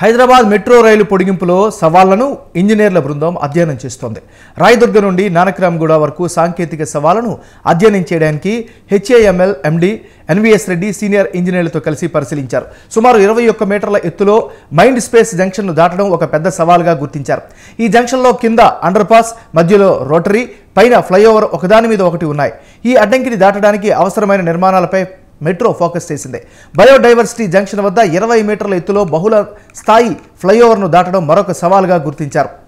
Hyderabad metro రైలు పొడిగింపులో సవాళ్లను ఇంజనీర్ల బృందం అధ్యయనం చేస్తోంది రాయదుర్గ నుండి నానక్రామ్గూడ వరకు సాంకేతిక సవాళ్లను అధ్యయనం చేయడానికి HAML MD NVS Reddy senior ఇంజనీర్లతో కలిసి పరిశీలించారు సుమారు ఇరవై ఒక్క మీటర్ల ఎత్తులో మైండ్ స్పేస్ జంక్షన్ను దాటడం ఒక పెద్ద సవాల్గా గుర్తించారు ఈ జంక్షన్లో కింద అండర్పాస్ మధ్యలో రోటరీ పైన ఫ్లైఓవర్ ఒకదాని మీద ఒకటి ఉన్నాయి ఈ అడ్డంకిని దాటడానికి అవసరమైన నిర్మాణాలపై మెట్రో ఫోకస్ చేసింది బయోడైవర్సిటీ జంక్షన్ వద్ద ఇరవై మీటర్ల ఎత్తులో బహుళ స్థాయి ఫ్లైఓవర్ను దాటడం మరొక సవాల్గా గుర్తించారు